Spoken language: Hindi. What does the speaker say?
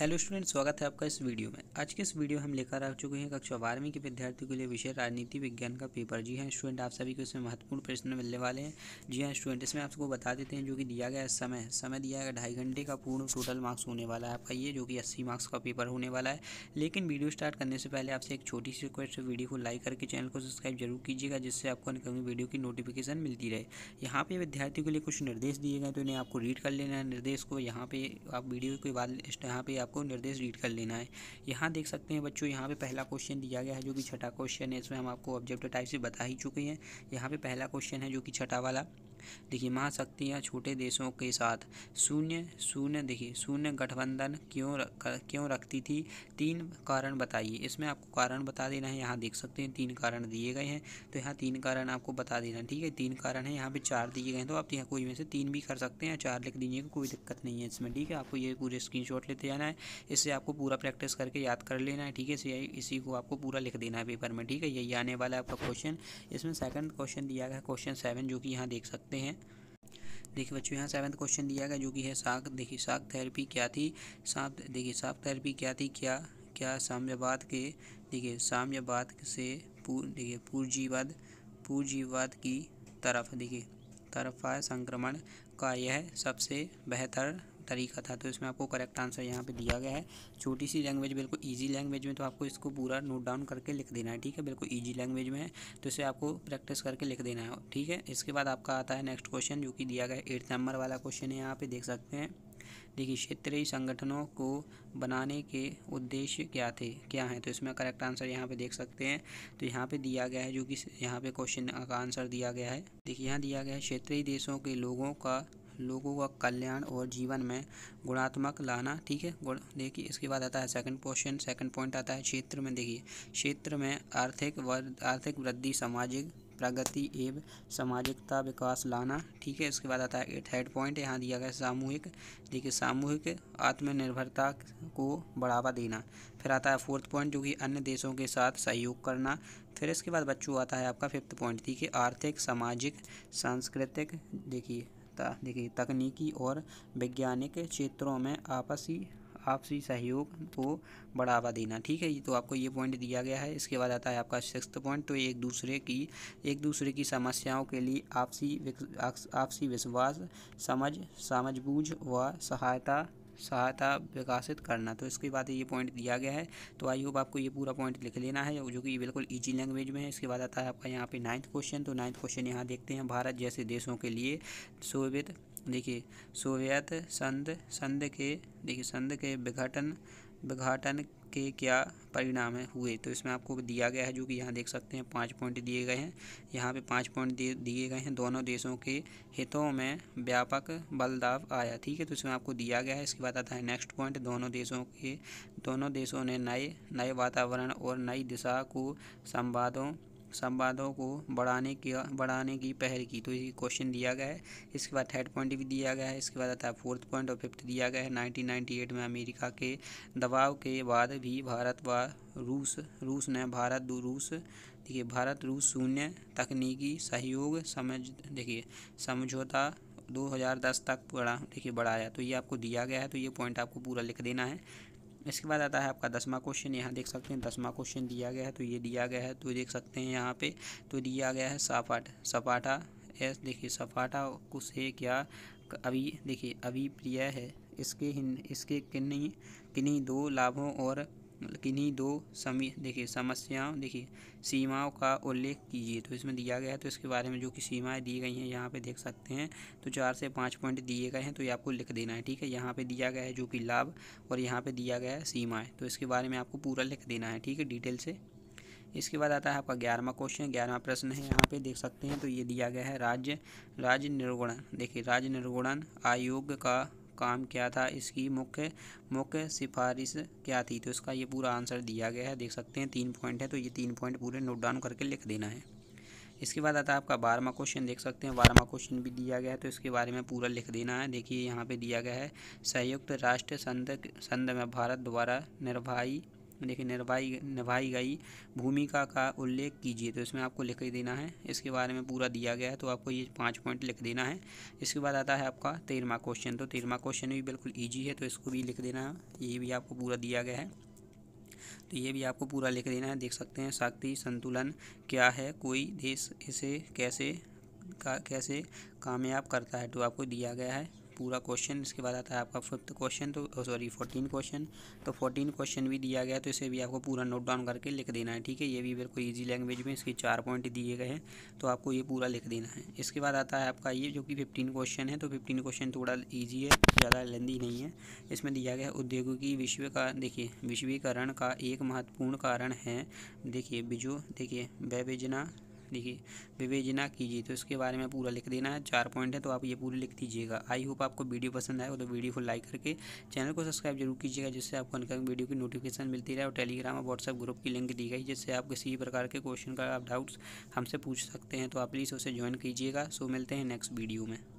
हेलो स्टूडेंट स्वागत है आपका इस वीडियो में आज के इस वीडियो हम लेकर आ चुके हैं कक्षा बारहवीं के विद्यार्थियों के लिए विषय राजनीति विज्ञान का पेपर जी हाँ स्टूडेंट आप सभी को इसमें महत्वपूर्ण प्रश्न मिलने वाले हैं जी हाँ स्टूडेंट इसमें आपको बता देते हैं जो कि दिया गया समय समय दिया गया ढाई घंटे का पूर्ण टोटल मार्क्स होने वाला है आपका ये जो कि अस्सी मार्क्स का पेपर होने वाला है लेकिन वीडियो स्टार्ट करने से पहले आपसे एक छोटी सी रिक्वेस्ट है वीडियो को लाइक करके चैनल को सब्सक्राइब जरूर कीजिएगा जिससे आपको कभी वीडियो की नोटिफिकेशन मिलती रहे यहाँ पर विद्यार्थियों के लिए कुछ निर्देश दिए गए तो इन्हें आपको रीड कर लेना है निर्देश को यहाँ पर आप वीडियो के बाद यहाँ पर आपको निर्देश रीड कर लेना है यहाँ देख सकते हैं बच्चों यहाँ पे पहला क्वेश्चन दिया गया है जो कि छठा क्वेश्चन है इसमें हम आपको ऑब्जेक्ट टाइप से बता ही चुके हैं यहाँ पे पहला क्वेश्चन है जो कि छठा वाला देखिए महाशक्तियाँ छोटे देशों के साथ शून्य शून्य देखिए शून्य गठबंधन क्यों रख, क्यों रखती थी तीन कारण बताइए इसमें आपको कारण बता देना है यहाँ देख सकते हैं तीन कारण दिए गए हैं तो यहाँ तीन कारण आपको बता देना ठीक है तीन कारण है यहाँ पर चार दिए गए हैं तो आप यहाँ कोई में से तीन भी कर सकते हैं चार लिख दीजिएगा कोई दिक्कत नहीं है इसमें ठीक है आपको ये पूरे स्क्रीन लेते जाना है इससे आपको पूरा प्रैक्टिस करके याद कर लेना है ठीक है इसी को आपको पूरा लिख देना है पेपर में ठीक है यही आने वाला है आपका क्वेश्चन इसमें सेकंड क्वेश्चन दिया गया क्वेश्चन सेवन जो कि यहाँ देख सकते हैं सकते हैं देखिए बच्चों यहाँ सेवन्थ क्वेश्चन दिया गया जो कि है साग देखिए साग थेरेपी क्या थी सांप देखिए सांप थेरेपी क्या थी क्या क्या साम्यवाद के देखिए साम्यवाद से पूर देखिए पूर्जीवाद पूर्जीवाद की तरफ देखिए तरफ संक्रमण का यह सबसे बेहतर तरीका था तो इसमें आपको करेक्ट आंसर यहाँ पे दिया गया है छोटी सी लैंग्वेज बिल्कुल ईजी लैंग्वेज में तो आपको इसको पूरा नोट डाउन करके लिख देना है ठीक है बिल्कुल ईजी लैंग्वेज में है तो इसे आपको प्रैक्टिस करके लिख देना है ठीक है इसके बाद आपका आता है नेक्स्ट क्वेश्चन जो कि दिया गया है एट्थ नंबर वाला क्वेश्चन है यहाँ पर देख सकते हैं देखिए क्षेत्रीय संगठनों को बनाने के उद्देश्य क्या थे क्या हैं तो इसमें करेक्ट आंसर यहाँ पे देख सकते हैं तो यहाँ पे दिया गया है जो कि यहाँ पे क्वेश्चन का आंसर दिया गया है देखिए यहाँ दिया गया है क्षेत्रीय देशों के लोगों का लोगों का कल्याण और जीवन में गुणात्मक लाना ठीक है गुण देखिए इसके बाद आता है सेकंड क्वेश्चन सेकंड पॉइंट आता है क्षेत्र में देखिए क्षेत्र में आर्थिक आर्थिक वृद्धि सामाजिक प्रगति एवं सामाजिकता विकास लाना ठीक है इसके बाद आता है एट हेड पॉइंट यहाँ दिया गया सामूहिक देखिए सामूहिक आत्मनिर्भरता को बढ़ावा देना फिर आता है फोर्थ पॉइंट जो कि अन्य देशों के साथ सहयोग करना फिर इसके बाद बच्चों आता है आपका फिफ्थ पॉइंट देखिए आर्थिक सामाजिक सांस्कृतिक देखिए सकता देखिए तकनीकी और वैज्ञानिक क्षेत्रों में आपसी आपसी सहयोग को बढ़ावा देना ठीक है ये तो आपको ये पॉइंट दिया गया है इसके बाद आता है आपका सिक्स पॉइंट तो एक दूसरे की एक दूसरे की समस्याओं के लिए आपसी आपसी विश्वास समझ समझबूझ व सहायता सहायता विकसित करना तो इसके बाद ये पॉइंट दिया गया है तो आई होप आपको ये पूरा पॉइंट लिख लेना है जो कि बिल्कुल ईजी लैंग्वेज में है इसके बाद आता है आपका यहाँ पे नाइन्थ क्वेश्चन तो नाइन्थ क्वेश्चन यहाँ देखते हैं भारत जैसे देशों के लिए सोवियत देखिए सोवियत संध संध के देखिए संध के विघटन विघटन के क्या परिणाम है हुए तो इसमें आपको दिया गया है जो कि यहाँ देख सकते हैं पाँच पॉइंट दिए गए हैं यहाँ पे पाँच पॉइंट दिए गए हैं दोनों देशों के हितों में व्यापक बलदाव आया ठीक है तो इसमें आपको दिया गया है इसके बाद आता है नेक्स्ट पॉइंट दोनों देशों के दोनों देशों ने नए नए वातावरण और नई दिशा को संवादों संवादों को बढ़ाने की बढ़ाने की पहल की तो ये क्वेश्चन दिया गया है इसके बाद थर्ड पॉइंट भी दिया गया है इसके बाद आता है फोर्थ पॉइंट और फिफ्थ दिया गया है 1998 में अमेरिका के दबाव के बाद भी भारत व रूस रूस ने भारत रूस देखिए भारत रूस शून्य तकनीकी सहयोग समझ देखिए समझौता 2010 तक बढ़ा देखिए बढ़ाया तो ये आपको दिया गया है तो ये पॉइंट आपको पूरा लिख देना है इसके बाद आता है आपका दसवा क्वेश्चन यहाँ देख सकते हैं दसवा क्वेश्चन दिया गया है तो ये दिया गया है तो देख सकते हैं यहाँ पे तो दिया गया है सपाट सपाटा एस देखिए सपाटा कुछ है क्या अभी देखिए अभी प्रिय है इसके इसके किन्हीं किन्हीं दो लाभों और मतलब किन्हीं दो समी देखिए समस्याओं देखिए सीमाओं का उल्लेख कीजिए तो इसमें दिया गया है तो इसके बारे में जो कि सीमाएं दी गई हैं यहाँ पे देख सकते हैं तो चार से पाँच पॉइंट दिए गए हैं तो ये आपको लिख देना है ठीक है यहाँ पे दिया गया है जो कि लाभ और यहाँ पे दिया गया है सीमाएँ तो इसके बारे में आपको पूरा लिख देना है ठीक है डिटेल से इसके बाद आता है आपका ग्यारहवा क्वेश्चन ग्यारहवा प्रश्न है यहाँ पे देख सकते हैं तो ये दिया गया है राज्य राज्य निर्गुणन देखिए राज्य निर्गुणन आयोग का काम क्या था इसकी मुख्य मुख्य सिफारिश क्या थी तो इसका ये पूरा आंसर दिया गया है देख सकते हैं तीन पॉइंट है तो ये तीन पॉइंट पूरे नोट डाउन करके लिख देना है इसके बाद आता है आपका बारहवा क्वेश्चन देख सकते हैं बारहवा क्वेश्चन भी दिया गया है तो इसके बारे में पूरा लिख देना है देखिए यहाँ पे दिया गया है संयुक्त राष्ट्र संध संध में भारत द्वारा निर्वाही देखिए निर्वाही निभाई गई भूमिका का उल्लेख कीजिए तो इसमें आपको लिख देना है इसके बारे में पूरा दिया गया है तो आपको ये पाँच पॉइंट लिख देना है इसके बाद आता है आपका तेरहवा क्वेश्चन तो तेरहवा क्वेश्चन भी बिल्कुल ईजी है तो इसको भी लिख देना है ये भी आपको पूरा दिया गया है तो ये भी आपको पूरा लिख देना है देख सकते हैं शक्ति संतुलन क्या है कोई देश इसे कैसे का कैसे कामयाब करता है तो आपको दिया गया है पूरा क्वेश्चन इसके बाद आता है आपका फिफ्थ क्वेश्चन तो सॉरी फोर्टीन क्वेश्चन तो फोर्टीन क्वेश्चन भी दिया गया तो इसे भी आपको पूरा नोट डाउन करके लिख देना है ठीक है ये भी बिल्कुल ईजी लैंग्वेज में इसके चार पॉइंट दिए गए हैं तो आपको ये पूरा लिख देना है इसके बाद आता है आपका ये जो कि फिफ्टीन क्वेश्चन है तो फिफ्टीन क्वेश्चन थोड़ा ईजी है ज़्यादा लेंदी नहीं है इसमें दिया गया उद्योगों की विश्व का देखिए विश्वीकरण का एक महत्वपूर्ण कारण है देखिए बिजो देखिए व्यवजना देखिए विवेचना कीजिए तो इसके बारे में पूरा लिख देना है चार पॉइंट है तो आप ये पूरी लिख दीजिएगा आई होप आपको वीडियो पसंद आए तो वीडियो को लाइक करके चैनल को सब्सक्राइब जरूर कीजिएगा जिससे आपको अनकमिंग वीडियो की नोटिफिकेशन मिलती रहे और टेलीग्राम और व्हाट्सअप ग्रुप की लिंक दी गई जिससे आप किसी भी प्रकार के क्वेश्चन का आप डाउट्स हमसे पूछ सकते हैं तो आप प्लीज़ उसे ज्वाइन कीजिएगा सो मिलते हैं नेक्स्ट वीडियो में